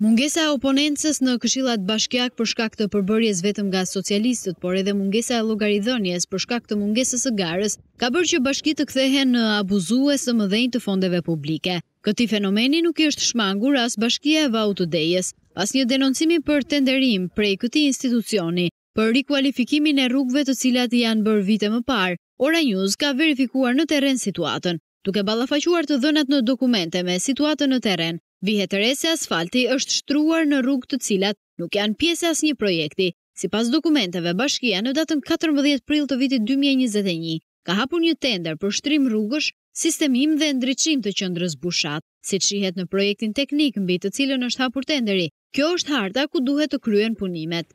Mungesa e oponencës në këshillat bashkjak për shkak të përbërjes vetëm nga socialistët, por edhe mungesa e llogaridhënies për shkak të mungesës së garës, ka bërë që bashkitë të kthehen në abuzues të mëdhenj të fondeve publike. Këtë fenomeni nuk i është shmangur as bashkia e Vau të Dejës, pas një denoncimi për tenderim prej këtij institucioni për rikualifikimin e rrugëve të cilat janë bërë vite më parë. Ora News ka verifikuar në terren situatën, duke ballafaquar të dhënat në dokumente me situatën në terren Vihetëre se asfalti është shtruar në rrug të cilat nuk janë pjesë as një projekti. Si pas dokumenteve, bashkia në datën 14 prill të vitit 2021 ka hapur një tender për shtrim rrugësh, sistemim dhe ndryqim të qëndrës bushat. Si që shihet në projektin teknik mbi të cilën është hapur tenderi, kjo është harta ku duhet të kryen punimet.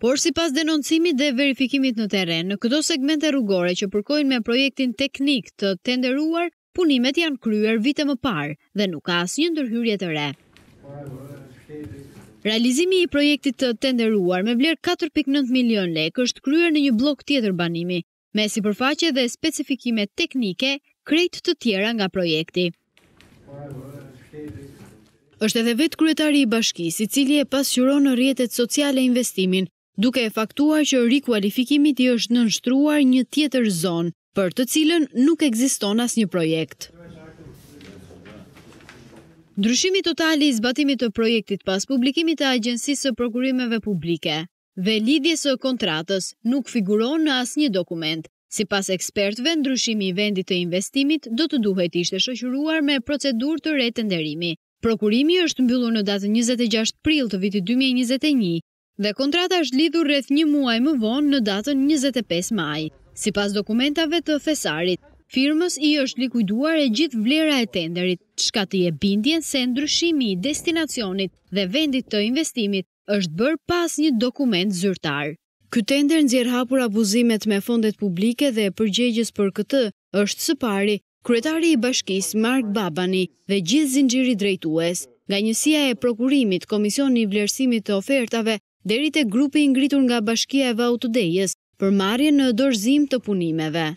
Por si pas denoncimit dhe verifikimit në teren, në këto segmente rrugore që përkojnë me projektin teknik të tenderuar, Punimet janë kryer vite më parë dhe nuk ka asë një ndërhyrje të re. Realizimi i projektit të tenderuar me vlerë 4.9 milion lek është kryer në një blok tjetër banimi, me si përfaqe dhe specifikime teknike krejt të tjera nga projekti. është edhe vetë kryetari i bashkis, i cili e pasqyron në rjetet sociale investimin, duke e faktuar që rikualifikimit i është nënshtruar një tjetër zonë, për të cilën nuk egziston as një projekt. Ndryshimi totali i zbatimit të projektit pas publikimit të agjensisë së prokurimeve publike dhe lidhje së kontratës nuk figuron në as një dokument. Si pas ekspertve, ndryshimi i vendit të investimit do të duhet ishte shëshuruar me procedur të retë të nderimi. Prokurimi është mbyllur në datë 26 pril të vitit 2021 dhe kontrata është lidhur rreth një muaj më vonë në datën 25 maj si pas dokumentave të thesarit. Firmës i është likuiduar e gjithë vlera e tenderit, shka të je bindjen se ndryshimi i destinacionit dhe vendit të investimit është bërë pas një dokument zyrtar. Ky tender nxjerr hapur abuzimet me fondet publike dhe përgjegjës për këtë është së pari kryetari i bashkisë Mark Babani dhe gjithë zinxhiri drejtues, nga njësia e prokurimit, komisioni i vlerësimit të ofertave deri te grupi i ngritur nga Bashkia e Vau Dejës për marje në dorëzim të punimeve.